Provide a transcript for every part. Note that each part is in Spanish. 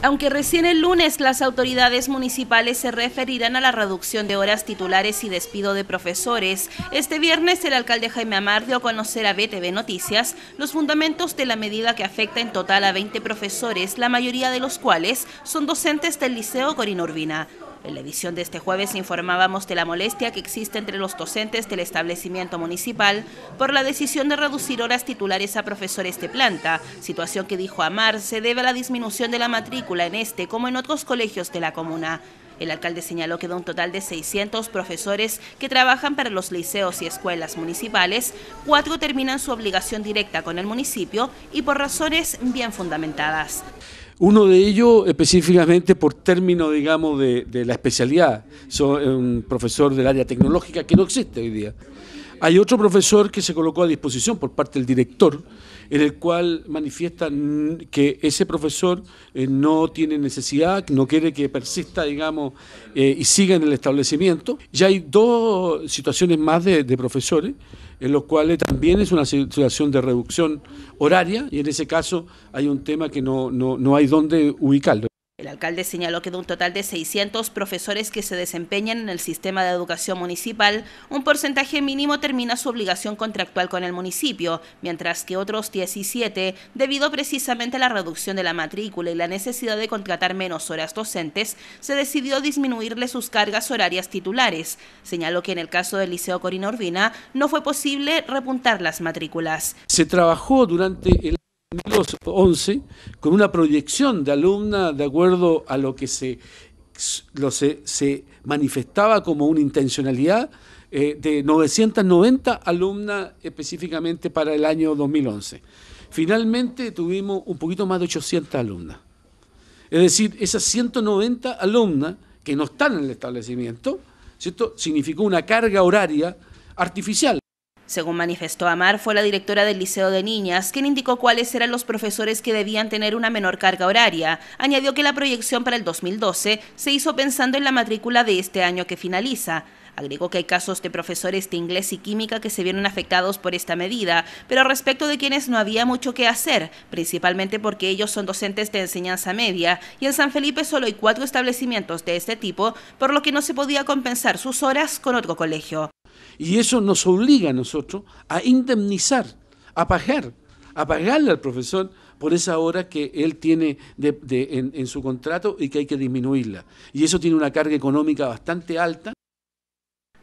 Aunque recién el lunes las autoridades municipales se referirán a la reducción de horas titulares y despido de profesores, este viernes el alcalde Jaime Amar dio a conocer a BTV Noticias los fundamentos de la medida que afecta en total a 20 profesores, la mayoría de los cuales son docentes del Liceo Corinorbina. Urbina. En la edición de este jueves informábamos de la molestia que existe entre los docentes del establecimiento municipal por la decisión de reducir horas titulares a profesores de planta, situación que dijo Amar se debe a la disminución de la matrícula en este como en otros colegios de la comuna. El alcalde señaló que de un total de 600 profesores que trabajan para los liceos y escuelas municipales, cuatro terminan su obligación directa con el municipio y por razones bien fundamentadas. Uno de ellos específicamente por término, digamos, de, la especialidad. Soy un profesor del área tecnológica que no existe hoy día. Hay otro profesor que se colocó a disposición por parte del director, en el cual manifiesta que ese profesor eh, no tiene necesidad, no quiere que persista, digamos, eh, y siga en el establecimiento. Ya hay dos situaciones más de profesores en los cuales también es una situación de reducción horaria y en ese caso hay un tema que no, no, no hay dónde ubicarlo. El alcalde señaló que de un total de 600 profesores que se desempeñan en el sistema de educación municipal, un porcentaje mínimo termina su obligación contractual con el municipio, mientras que otros 17, debido precisamente a la reducción de la matrícula y la necesidad de contratar menos horas docentes, se decidió disminuirle sus cargas horarias titulares. Señaló que en el caso del Liceo Corina Urbina no fue posible repuntar las matrículas. Se trabajó durante el 2011 con una proyección de alumna de acuerdo a lo que se, se, manifestaba como una intencionalidad eh, de 990 alumnas específicamente para el año 2011. Finalmente tuvimos un poquito más de 800 alumnas. Es decir, esas 190 alumnas que no están en el establecimiento, ¿cierto? significó una carga horaria artificial. Según manifestó Amar, fue la directora del Liceo de Niñas quien indicó cuáles eran los profesores que debían tener una menor carga horaria. Añadió que la proyección para el 2012 se hizo pensando en la matrícula de este año que finaliza. Agregó que hay casos de profesores de inglés y química que se vieron afectados por esta medida, pero respecto de quienes no había mucho que hacer, principalmente porque ellos son docentes de enseñanza media y en San Felipe solo hay cuatro establecimientos de este tipo, por lo que no se podía compensar sus horas con otro colegio. Y eso nos obliga a nosotros a indemnizar, a pagar, a pagarle al profesor por esa hora que él tiene en su contrato y que hay que disminuirla. Y eso tiene una carga económica bastante alta.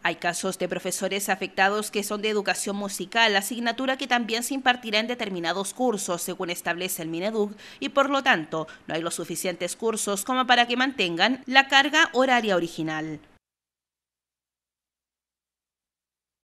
Hay casos de profesores afectados que son de educación musical, asignatura que también se impartirá en determinados cursos, según establece el Mineduc, y por lo tanto no hay los suficientes cursos como para que mantengan la carga horaria original.